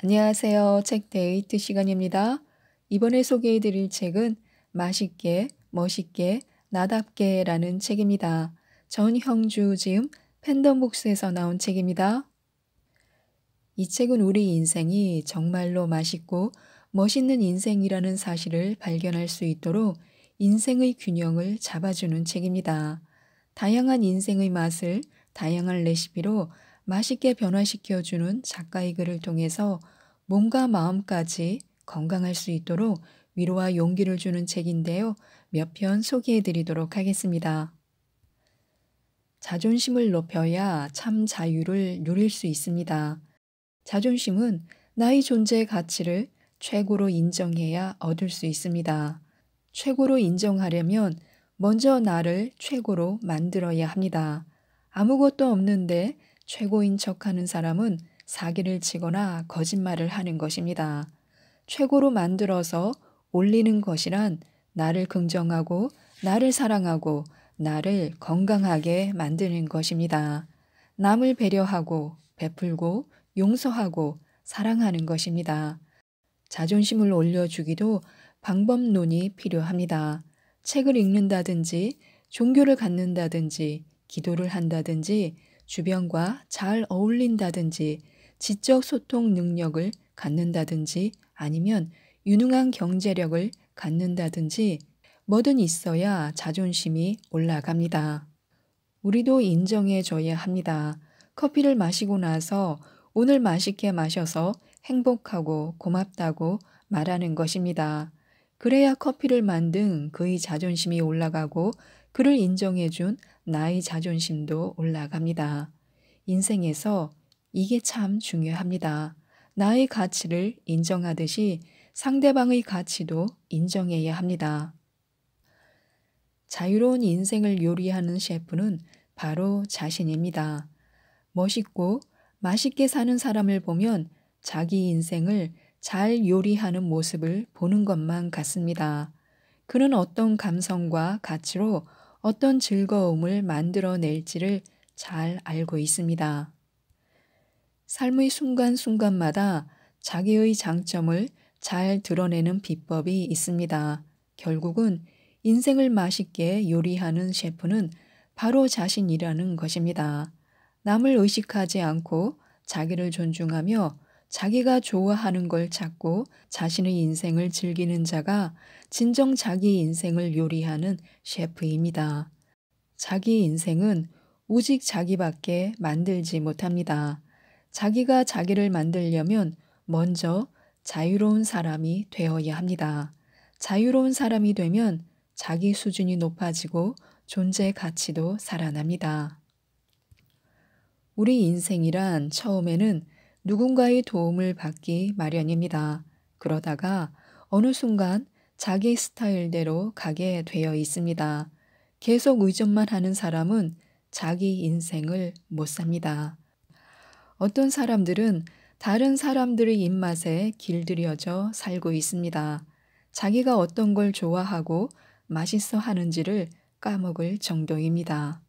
안녕하세요. 책 데이트 시간입니다. 이번에 소개해 드릴 책은 맛있게, 멋있게, 나답게 라는 책입니다. 전형주 지음 팬덤북스에서 나온 책입니다. 이 책은 우리 인생이 정말로 맛있고 멋있는 인생이라는 사실을 발견할 수 있도록 인생의 균형을 잡아주는 책입니다. 다양한 인생의 맛을 다양한 레시피로 맛있게 변화시켜주는 작가의 글을 통해서 몸과 마음까지 건강할 수 있도록 위로와 용기를 주는 책인데요. 몇 편 소개해 드리도록 하겠습니다. 자존심을 높여야 참 자유를 누릴 수 있습니다. 자존심은 나의 존재의 가치를 최고로 인정해야 얻을 수 있습니다. 최고로 인정하려면 먼저 나를 최고로 만들어야 합니다. 아무것도 없는데 최고인 척하는 사람은 사기를 치거나 거짓말을 하는 것입니다. 최고로 만들어서 올리는 것이란 나를 긍정하고 나를 사랑하고 나를 건강하게 만드는 것입니다. 남을 배려하고 베풀고 용서하고 사랑하는 것입니다. 자존심을 올려주기도 방법론이 필요합니다. 책을 읽는다든지 종교를 갖는다든지 기도를 한다든지 주변과 잘 어울린다든지 지적 소통 능력을 갖는다든지 아니면 유능한 경제력을 갖는다든지 뭐든 있어야 자존심이 올라갑니다. 우리도 인정해줘야 합니다. 커피를 마시고 나서 오늘 맛있게 마셔서 행복하고 고맙다고 말하는 것입니다. 그래야 커피를 만든 그의 자존심이 올라가고 그를 인정해준 나의 자존심도 올라갑니다. 인생에서 이게 참 중요합니다. 나의 가치를 인정하듯이 상대방의 가치도 인정해야 합니다. 자유로운 인생을 요리하는 셰프는 바로 자신입니다. 멋있고 맛있게 사는 사람을 보면 자기 인생을 잘 요리하는 모습을 보는 것만 같습니다. 그는 어떤 감성과 가치로 어떤 즐거움을 만들어낼지를 잘 알고 있습니다. 삶의 순간순간마다 자기의 장점을 잘 드러내는 비법이 있습니다. 결국은 인생을 맛있게 요리하는 셰프는 바로 자신이라는 것입니다. 남을 의식하지 않고 자기를 존중하며 자기가 좋아하는 걸 찾고 자신의 인생을 즐기는 자가 진정 자기 인생을 요리하는 셰프입니다. 자기 인생은 오직 자기밖에 만들지 못합니다. 자기가 자기를 만들려면 먼저 자유로운 사람이 되어야 합니다. 자유로운 사람이 되면 자기 수준이 높아지고 존재 가치도 살아납니다. 우리 인생이란 처음에는 누군가의 도움을 받기 마련입니다. 그러다가 어느 순간 자기 스타일대로 가게 되어 있습니다. 계속 의존만 하는 사람은 자기 인생을 못 삽니다. 어떤 사람들은 다른 사람들의 입맛에 길들여져 살고 있습니다. 자기가 어떤 걸 좋아하고 맛있어 하는지를 까먹을 정도입니다.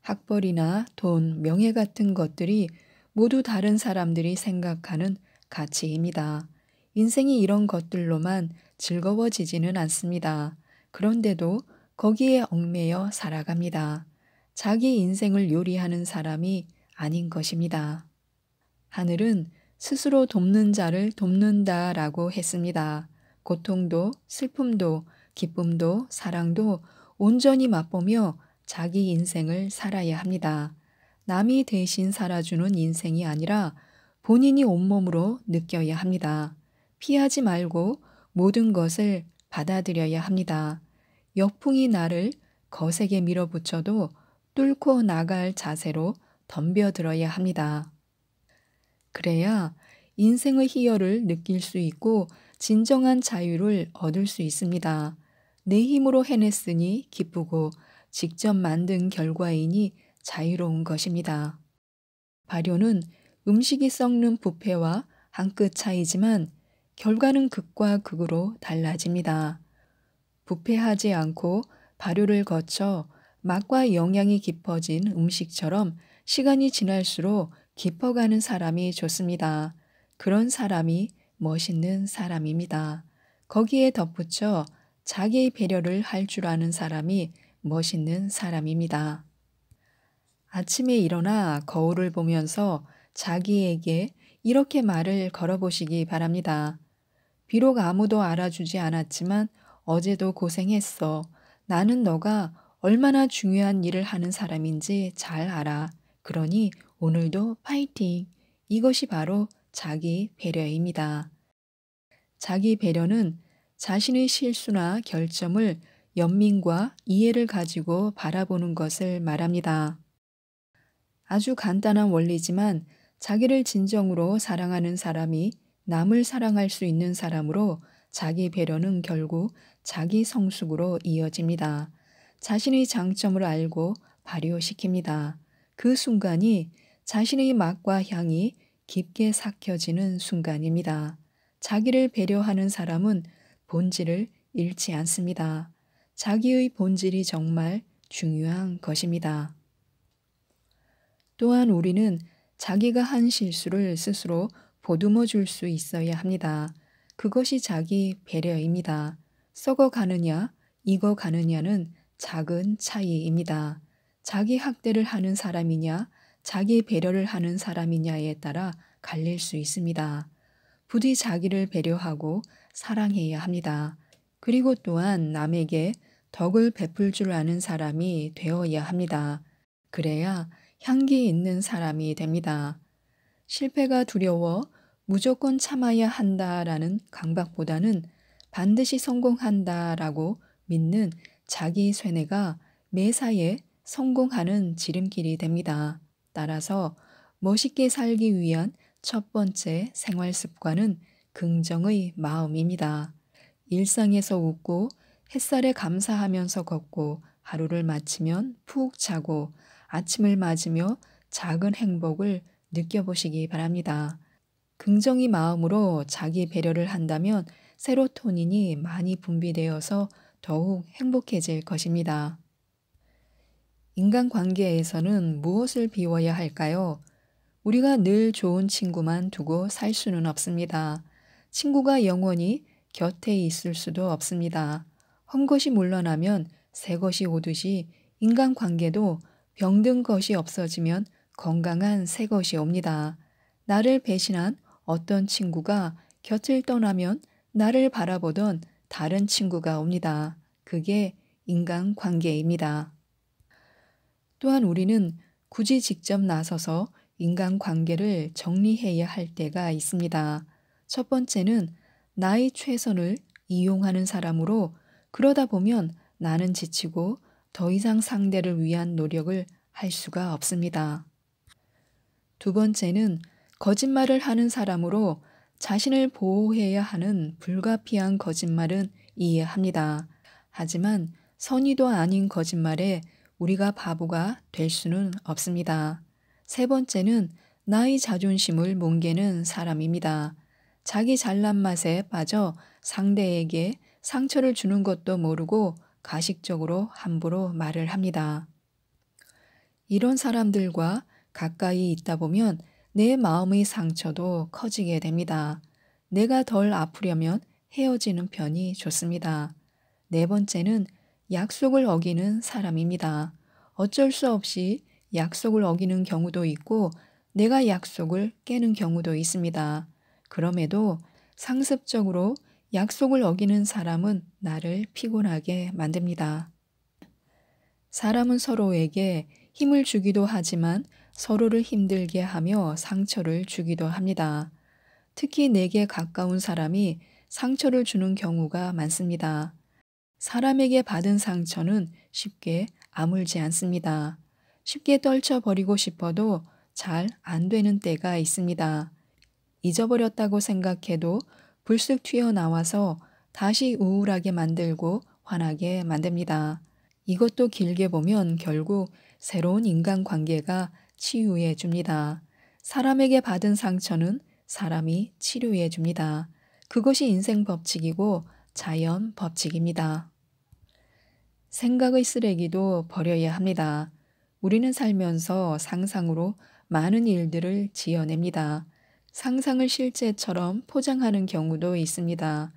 학벌이나 돈, 명예 같은 것들이 모두 다른 사람들이 생각하는 가치입니다. 인생이 이런 것들로만 즐거워지지는 않습니다. 그런데도 거기에 얽매여 살아갑니다. 자기 인생을 요리하는 사람이 아닌 것입니다. 하늘은 스스로 돕는 자를 돕는다 라고 했습니다. 고통도 슬픔도 기쁨도 사랑도 온전히 맛보며 자기 인생을 살아야 합니다. 남이 대신 살아주는 인생이 아니라 본인이 온몸으로 느껴야 합니다. 피하지 말고 모든 것을 받아들여야 합니다. 역풍이 나를 거세게 밀어붙여도 뚫고 나갈 자세로 덤벼들어야 합니다. 그래야 인생의 희열을 느낄 수 있고 진정한 자유를 얻을 수 있습니다. 내 힘으로 해냈으니 기쁘고 직접 만든 결과이니 자유로운 것입니다. 발효는 음식이 썩는 부패와 한 끗 차이지만 결과는 극과 극으로 달라집니다. 부패하지 않고 발효를 거쳐 맛과 영양이 깊어진 음식처럼 시간이 지날수록 깊어가는 사람이 좋습니다. 그런 사람이 멋있는 사람입니다. 거기에 덧붙여 자기 배려를 할 줄 아는 사람이 멋있는 사람입니다. 아침에 일어나 거울을 보면서 자기에게 이렇게 말을 걸어보시기 바랍니다. 비록 아무도 알아주지 않았지만 어제도 고생했어. 나는 너가 얼마나 중요한 일을 하는 사람인지 잘 알아. 그러니 오늘도 파이팅. 이것이 바로 자기 배려입니다. 자기 배려는 자신의 실수나 결점을 연민과 이해를 가지고 바라보는 것을 말합니다. 아주 간단한 원리지만 자기를 진정으로 사랑하는 사람이 남을 사랑할 수 있는 사람으로 자기 배려는 결국 자기 성숙으로 이어집니다. 자신의 장점을 알고 발효시킵니다. 그 순간이 자신의 맛과 향이 깊게 삭혀지는 순간입니다. 자기를 배려하는 사람은 본질을 잃지 않습니다. 자기의 본질이 정말 중요한 것입니다. 또한 우리는 자기가 한 실수를 스스로 보듬어 줄 수 있어야 합니다. 그것이 자기 배려입니다. 썩어 가느냐, 익어 가느냐는 작은 차이입니다. 자기 학대를 하는 사람이냐, 자기 배려를 하는 사람이냐에 따라 갈릴 수 있습니다. 부디 자기를 배려하고 사랑해야 합니다. 그리고 또한 남에게 덕을 베풀 줄 아는 사람이 되어야 합니다. 그래야 향기 있는 사람이 됩니다. 실패가 두려워 무조건 참아야 한다라는 강박보다는 반드시 성공한다라고 믿는 자기 쇠뇌가 매사에 성공하는 지름길이 됩니다. 따라서 멋있게 살기 위한 첫 번째 생활 습관은 긍정의 마음입니다. 일상에서 웃고 햇살에 감사하면서 걷고 하루를 마치면 푹 자고 아침을 맞으며 작은 행복을 느껴보시기 바랍니다. 긍정이 마음으로 자기 배려를 한다면 세로토닌이 많이 분비되어서 더욱 행복해질 것입니다. 인간관계에서는 무엇을 비워야 할까요? 우리가 늘 좋은 친구만 두고 살 수는 없습니다. 친구가 영원히 곁에 있을 수도 없습니다. 험것이 물러나면 새것이 오듯이 인간관계도 병든 것이 없어지면 건강한 새 것이 옵니다. 나를 배신한 어떤 친구가 곁을 떠나면 나를 바라보던 다른 친구가 옵니다. 그게 인간 관계입니다. 또한 우리는 굳이 직접 나서서 인간 관계를 정리해야 할 때가 있습니다. 첫 번째는 나의 최선을 이용하는 사람으로 그러다 보면 나는 지치고 더 이상 상대를 위한 노력을 할 수가 없습니다. 두 번째는 거짓말을 하는 사람으로 자신을 보호해야 하는 불가피한 거짓말은 이해합니다. 하지만 선의도 아닌 거짓말에 우리가 바보가 될 수는 없습니다. 세 번째는 나의 자존심을 뭉개는 사람입니다. 자기 잘난 맛에 빠져 상대에게 상처를 주는 것도 모르고 가식적으로 함부로 말을 합니다. 이런 사람들과 가까이 있다 보면 내 마음의 상처도 커지게 됩니다. 내가 덜 아프려면 헤어지는 편이 좋습니다. 네 번째는 약속을 어기는 사람입니다. 어쩔 수 없이 약속을 어기는 경우도 있고 내가 약속을 깨는 경우도 있습니다. 그럼에도 상습적으로 약속을 어기는 사람은 나를 피곤하게 만듭니다. 사람은 서로에게 힘을 주기도 하지만 서로를 힘들게 하며 상처를 주기도 합니다. 특히 내게 가까운 사람이 상처를 주는 경우가 많습니다. 사람에게 받은 상처는 쉽게 아물지 않습니다. 쉽게 떨쳐버리고 싶어도 잘 안 되는 때가 있습니다. 잊어버렸다고 생각해도 불쑥 튀어나와서 다시 우울하게 만들고 화나게 만듭니다. 이것도 길게 보면 결국 새로운 인간관계가 치유해 줍니다. 사람에게 받은 상처는 사람이 치료해 줍니다. 그것이 인생 법칙이고 자연 법칙입니다. 생각의 쓰레기도 버려야 합니다. 우리는 살면서 상상으로 많은 일들을 지어냅니다. 상상을 실제처럼 포장하는 경우도 있습니다.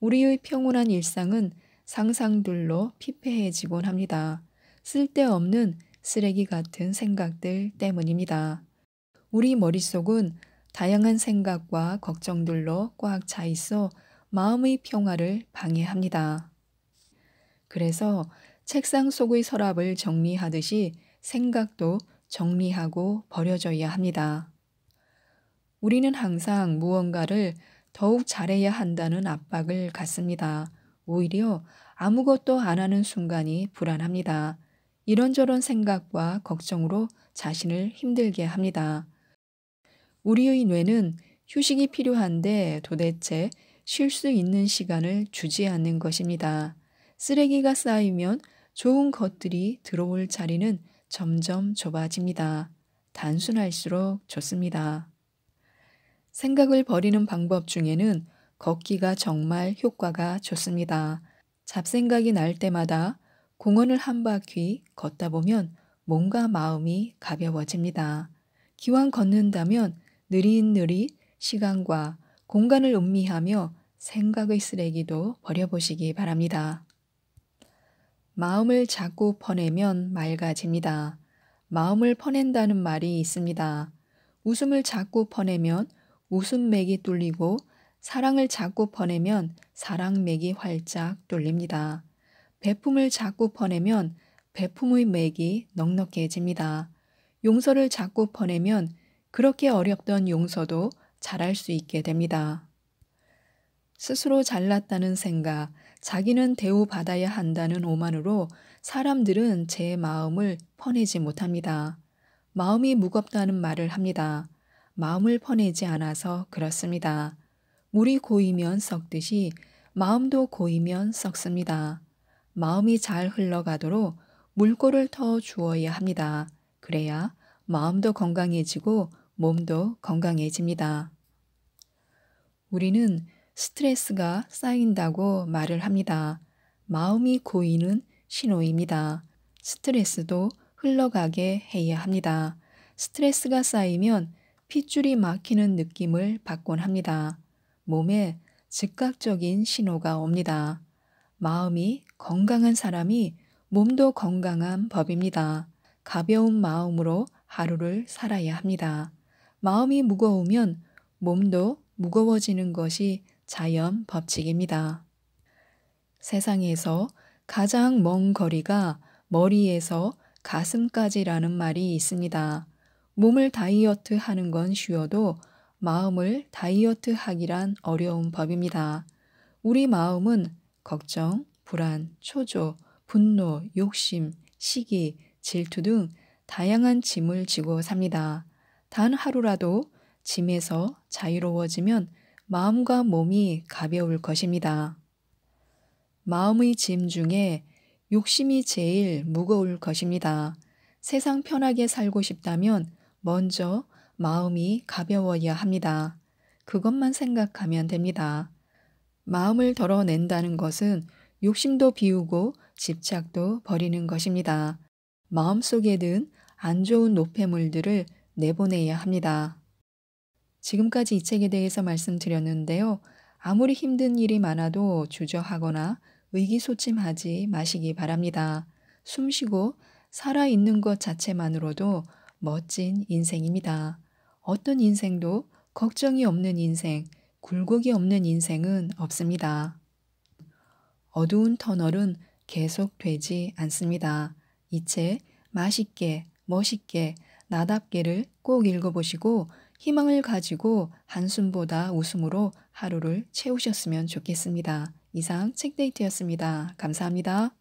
우리의 평온한 일상은 상상들로 피폐해지곤 합니다. 쓸데없는 쓰레기 같은 생각들 때문입니다. 우리 머릿속은 다양한 생각과 걱정들로 꽉 차 있어 마음의 평화를 방해합니다. 그래서 책상 속의 서랍을 정리하듯이 생각도 정리하고 버려져야 합니다. 우리는 항상 무언가를 더욱 잘해야 한다는 압박을 갖습니다. 오히려 아무것도 안 하는 순간이 불안합니다. 이런저런 생각과 걱정으로 자신을 힘들게 합니다. 우리의 뇌는 휴식이 필요한데 도대체 쉴 수 있는 시간을 주지 않는 것입니다. 쓰레기가 쌓이면 좋은 것들이 들어올 자리는 점점 좁아집니다. 단순할수록 좋습니다. 생각을 버리는 방법 중에는 걷기가 정말 효과가 좋습니다. 잡생각이 날 때마다 공원을 한 바퀴 걷다 보면 몸과 마음이 가벼워집니다. 기왕 걷는다면 느릿느릿 시간과 공간을 음미하며 생각의 쓰레기도 버려보시기 바랍니다. 마음을 자꾸 퍼내면 맑아집니다. 마음을 퍼낸다는 말이 있습니다. 웃음을 자꾸 퍼내면 웃음맥이 뚫리고 사랑을 자꾸 퍼내면 사랑맥이 활짝 뚫립니다. 배품을 자꾸 퍼내면 배품의 맥이 넉넉해집니다. 용서를 자꾸 퍼내면 그렇게 어렵던 용서도 잘할 수 있게 됩니다. 스스로 잘났다는 생각, 자기는 대우받아야 한다는 오만으로 사람들은 제 마음을 퍼내지 못합니다. 마음이 무겁다는 말을 합니다. 마음을 퍼내지 않아서 그렇습니다. 물이 고이면 썩듯이 마음도 고이면 썩습니다. 마음이 잘 흘러가도록 물꼬를 터 주어야 합니다. 그래야 마음도 건강해지고 몸도 건강해집니다. 우리는 스트레스가 쌓인다고 말을 합니다. 마음이 고이는 신호입니다. 스트레스도 흘러가게 해야 합니다. 스트레스가 쌓이면 핏줄이 막히는 느낌을 받곤 합니다. 몸에 즉각적인 신호가 옵니다. 마음이 건강한 사람이 몸도 건강한 법입니다. 가벼운 마음으로 하루를 살아야 합니다. 마음이 무거우면 몸도 무거워지는 것이 자연 법칙입니다. 세상에서 가장 먼 거리가 머리에서 가슴까지라는 말이 있습니다. 몸을 다이어트 하는 건 쉬워도 마음을 다이어트 하기란 어려운 법입니다. 우리 마음은 걱정, 불안, 초조, 분노, 욕심, 시기, 질투 등 다양한 짐을 지고 삽니다. 단 하루라도 짐에서 자유로워지면 마음과 몸이 가벼울 것입니다. 마음의 짐 중에 욕심이 제일 무거울 것입니다. 세상 편하게 살고 싶다면 먼저 마음이 가벼워야 합니다. 그것만 생각하면 됩니다. 마음을 덜어낸다는 것은 욕심도 비우고 집착도 버리는 것입니다. 마음속에 든 안 좋은 노폐물들을 내보내야 합니다. 지금까지 이 책에 대해서 말씀드렸는데요. 아무리 힘든 일이 많아도 주저하거나 의기소침하지 마시기 바랍니다. 숨 쉬고 살아있는 것 자체만으로도 멋진 인생입니다. 어떤 인생도 걱정이 없는 인생, 굴곡이 없는 인생은 없습니다. 어두운 터널은 계속되지 않습니다. 이 책 맛있게, 멋있게, 나답게를 꼭 읽어보시고 희망을 가지고 한숨보다 웃음으로 하루를 채우셨으면 좋겠습니다. 이상 책데이트였습니다. 감사합니다.